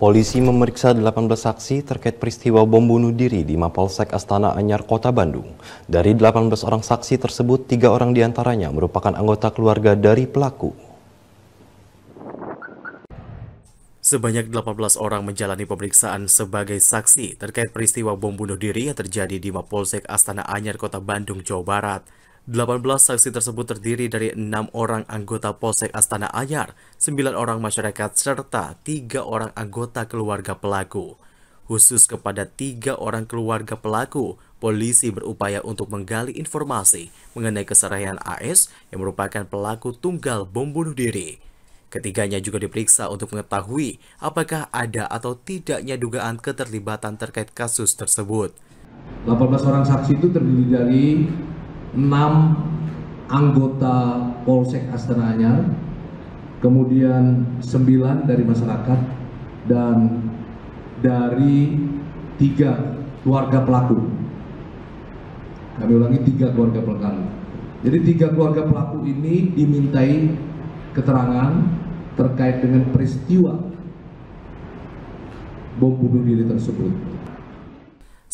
Polisi memeriksa 18 saksi terkait peristiwa bom bunuh diri di Mapolsek Astana Anyar, Kota Bandung. Dari 18 orang saksi tersebut, tiga orang diantaranya merupakan anggota keluarga dari pelaku. Sebanyak 18 orang menjalani pemeriksaan sebagai saksi terkait peristiwa bom bunuh diri yang terjadi di Mapolsek Astana Anyar, Kota Bandung, Jawa Barat. 18 saksi tersebut terdiri dari enam orang anggota Polsek Astana Ayar, 9 orang masyarakat, serta tiga orang anggota keluarga pelaku. Khusus kepada tiga orang keluarga pelaku, polisi berupaya untuk menggali informasi mengenai keserahan AS yang merupakan pelaku tunggal bom bunuh diri. Ketiganya juga diperiksa untuk mengetahui apakah ada atau tidaknya dugaan keterlibatan terkait kasus tersebut. 18 orang saksi itu terdiri dari enam anggota Polsek Astana Anyar, kemudian sembilan dari masyarakat, dan dari tiga keluarga pelaku. Kami ulangi tiga keluarga pelaku. Jadi tiga keluarga pelaku ini dimintai keterangan terkait dengan peristiwa bom bunuh diri tersebut.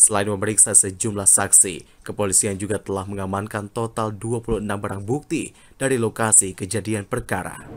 Selain memeriksa sejumlah saksi, kepolisian juga telah mengamankan total 26 barang bukti dari lokasi kejadian perkara.